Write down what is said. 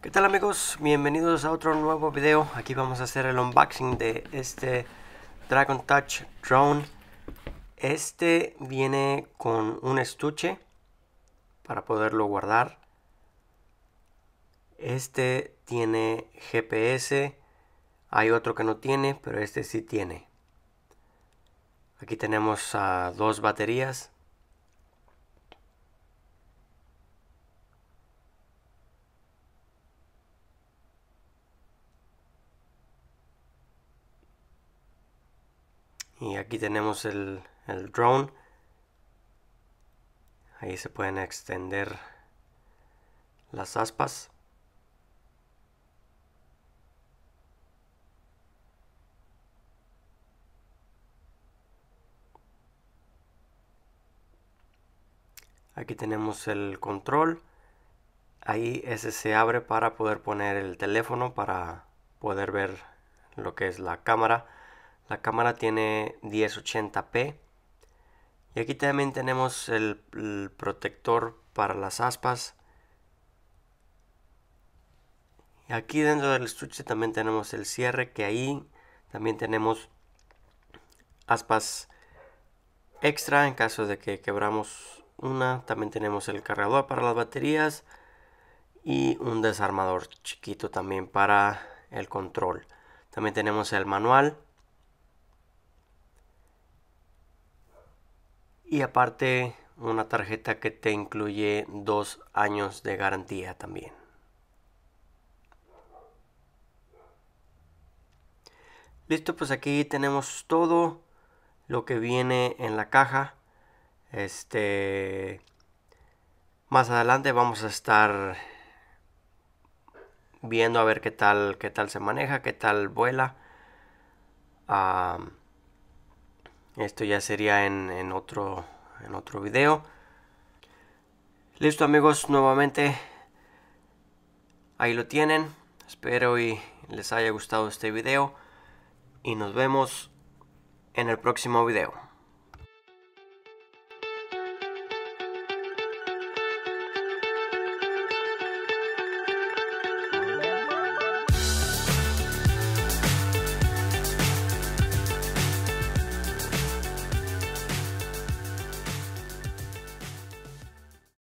¿Qué tal amigos? Bienvenidos a otro nuevo video. Aquí vamos a hacer el unboxing de este Dragon Touch Drone. Este viene con un estuche para poderlo guardar. Este tiene GPS. Hay otro que no tiene, pero este sí tiene. Aquí tenemos dos baterías y aquí tenemos el, el drone ahí se pueden extender las aspas aquí tenemos el control ahí ese se abre para poder poner el teléfono para poder ver lo que es la cámara la cámara tiene 1080p. Y aquí también tenemos el, protector para las aspas. Y aquí dentro del estuche también tenemos el cierre que ahí también tenemos aspas extra en caso de que quebramos una. También tenemos el cargador para las baterías y un desarmador chiquito también para el control. También tenemos el manual Y aparte, una tarjeta que te incluye dos años de garantía también. Listo, pues aquí tenemos todo lo que viene en la caja. Este. Más adelante vamos a estar viendo a ver qué tal, qué tal se maneja, qué tal vuela. Esto ya sería en, otro, en otro video. Listo amigos, nuevamente ahí lo tienen. Espero y les haya gustado este video. Y nos vemos en el próximo video.